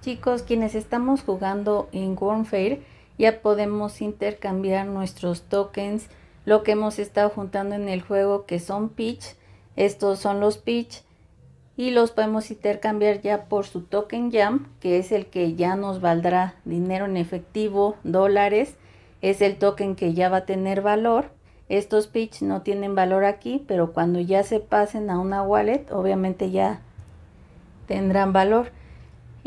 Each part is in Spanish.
Chicos, quienes estamos jugando en Warfare, ya podemos intercambiar nuestros tokens, lo que hemos estado juntando en el juego que son Pitch estos son los Pitch y los podemos intercambiar ya por su token Jam, que es el que ya nos valdrá dinero en efectivo, dólares, es el token que ya va a tener valor. Estos Pitch no tienen valor aquí, pero cuando ya se pasen a una wallet, obviamente ya tendrán valor.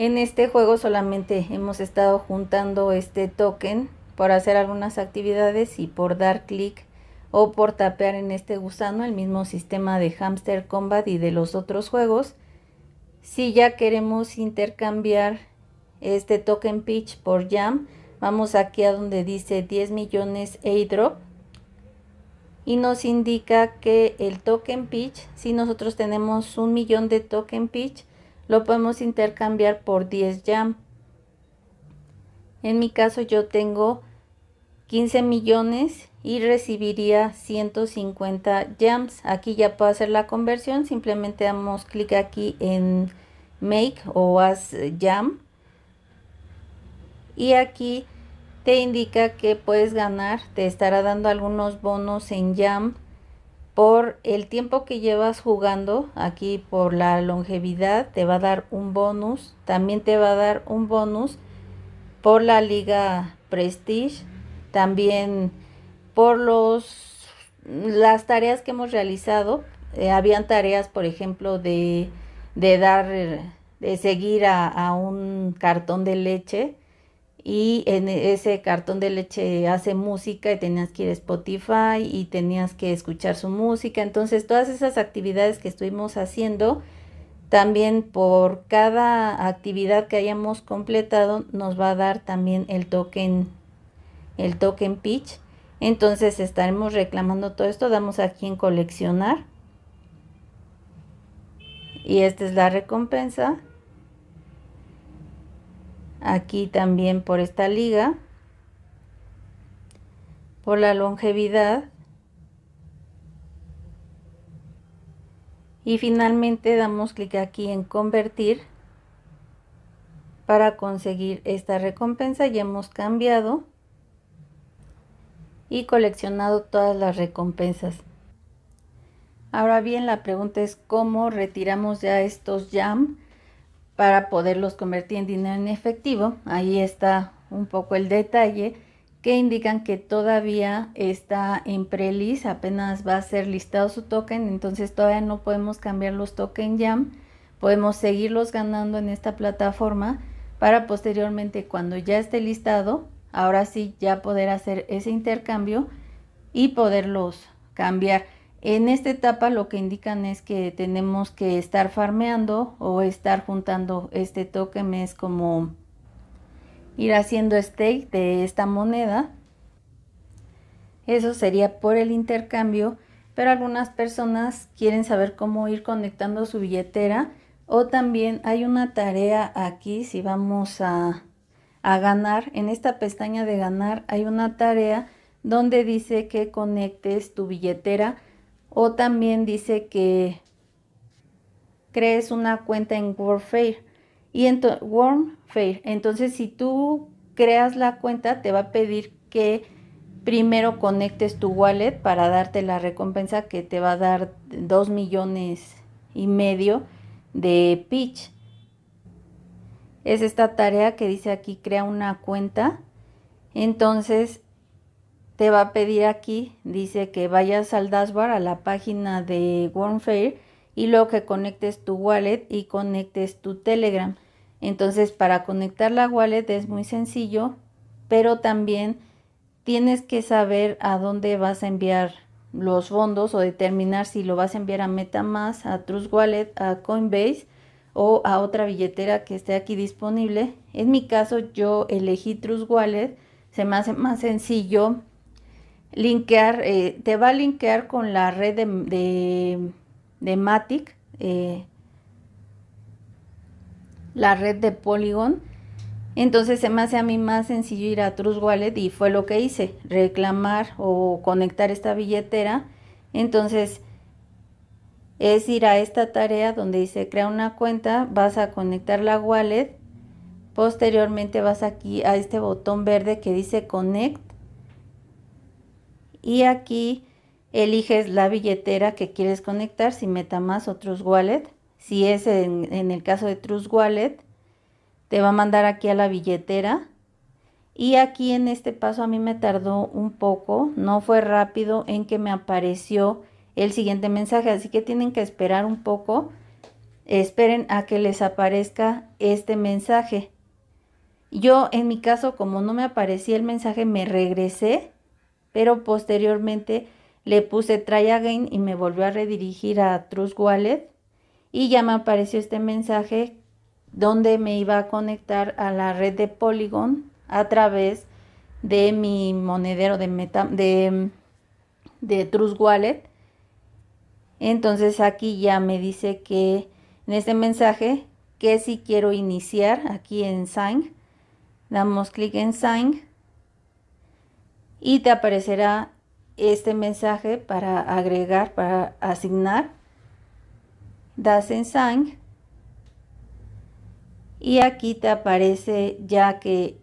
En este juego solamente hemos estado juntando este token para hacer algunas actividades y por dar clic o por tapear en este gusano el mismo sistema de Hamster Combat y de los otros juegos. Si ya queremos intercambiar este token pitch por jam, vamos aquí a donde dice 10 millones airdrop y nos indica que el token pitch, si nosotros tenemos un millón de token pitch, lo podemos intercambiar por 10 jam. En mi caso yo tengo 15 millones y recibiría 150 jams. Aquí ya puedo hacer la conversión, simplemente damos clic aquí en Make o As jam Y aquí te indica que puedes ganar, te estará dando algunos bonos en YAM por el tiempo que llevas jugando, aquí por la longevidad, te va a dar un bonus. También te va a dar un bonus por la liga Prestige. También por las tareas que hemos realizado. Eh, habían tareas, por ejemplo, de, de dar, de seguir a un cartón de leche y en ese cartón de leche hace música y tenías que ir a Spotify y tenías que escuchar su música. Entonces todas esas actividades que estuvimos haciendo, también por cada actividad que hayamos completado nos va a dar también el token, el token pitch. Entonces estaremos reclamando todo esto, damos aquí en coleccionar. Y esta es la recompensa aquí también por esta liga, por la longevidad y finalmente damos clic aquí en convertir para conseguir esta recompensa ya hemos cambiado y coleccionado todas las recompensas ahora bien la pregunta es cómo retiramos ya estos jam para poderlos convertir en dinero en efectivo. Ahí está un poco el detalle que indican que todavía está en pre apenas va a ser listado su token, entonces todavía no podemos cambiar los token YAM, podemos seguirlos ganando en esta plataforma para posteriormente cuando ya esté listado, ahora sí ya poder hacer ese intercambio y poderlos cambiar. En esta etapa lo que indican es que tenemos que estar farmeando o estar juntando este token, es como ir haciendo stake de esta moneda. Eso sería por el intercambio, pero algunas personas quieren saber cómo ir conectando su billetera o también hay una tarea aquí si vamos a, a ganar, en esta pestaña de ganar hay una tarea donde dice que conectes tu billetera o también dice que crees una cuenta en Warfare. Y en Warfare. Entonces, si tú creas la cuenta, te va a pedir que primero conectes tu wallet para darte la recompensa que te va a dar 2 millones y medio de pitch. Es esta tarea que dice aquí crea una cuenta. Entonces te va a pedir aquí, dice que vayas al dashboard, a la página de Wormfair y luego que conectes tu wallet y conectes tu Telegram. Entonces para conectar la wallet es muy sencillo, pero también tienes que saber a dónde vas a enviar los fondos o determinar si lo vas a enviar a MetaMask, a Trust Wallet, a Coinbase o a otra billetera que esté aquí disponible. En mi caso yo elegí Trust Wallet, se me hace más sencillo linkear, eh, te va a linkear con la red de, Matic, eh, la red de Polygon. Entonces se me hace a mí más sencillo ir a Trust Wallet y fue lo que hice, reclamar o conectar esta billetera. Entonces es ir a esta tarea donde dice crea una cuenta, vas a conectar la wallet, posteriormente vas aquí a este botón verde que dice connect y aquí eliges la billetera que quieres conectar, si MetaMask o Trust Wallet. Si es en, en, el caso de Trust Wallet, te va a mandar aquí a la billetera. Y aquí en este paso a mí me tardó un poco, no fue rápido en que me apareció el siguiente mensaje, así que tienen que esperar un poco. Esperen a que les aparezca este mensaje. Yo en mi caso, como no me aparecía el mensaje, me regresé pero posteriormente le puse try again y me volvió a redirigir a Trust Wallet y ya me apareció este mensaje donde me iba a conectar a la red de Polygon a través de mi monedero de de Trust Wallet. Entonces aquí ya me dice que en este mensaje que si quiero iniciar aquí en Sign, damos clic en Sign y te aparecerá este mensaje para agregar, para asignar sang Y aquí te aparece ya que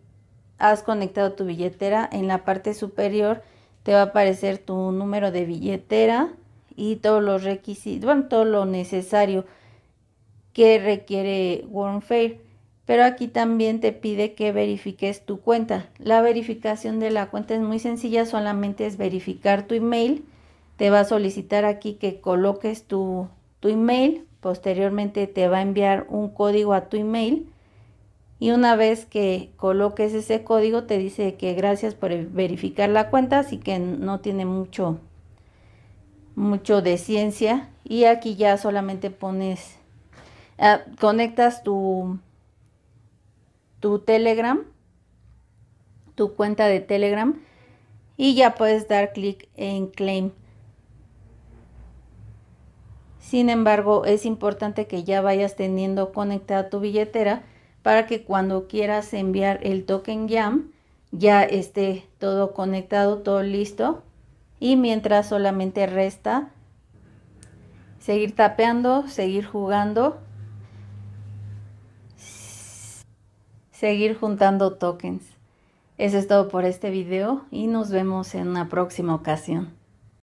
has conectado tu billetera. En la parte superior te va a aparecer tu número de billetera y todos los requisitos, bueno, todo lo necesario que requiere Warmfare pero aquí también te pide que verifiques tu cuenta. La verificación de la cuenta es muy sencilla, solamente es verificar tu email. Te va a solicitar aquí que coloques tu, email, posteriormente te va a enviar un código a tu email y una vez que coloques ese código te dice que gracias por verificar la cuenta, así que no tiene mucho mucho de ciencia y aquí ya solamente pones ah, conectas tu tu Telegram, tu cuenta de Telegram y ya puedes dar clic en claim. Sin embargo, es importante que ya vayas teniendo conectada tu billetera para que cuando quieras enviar el token YAM ya esté todo conectado, todo listo. Y mientras solamente resta seguir tapeando, seguir jugando seguir juntando tokens. Eso es todo por este video y nos vemos en una próxima ocasión.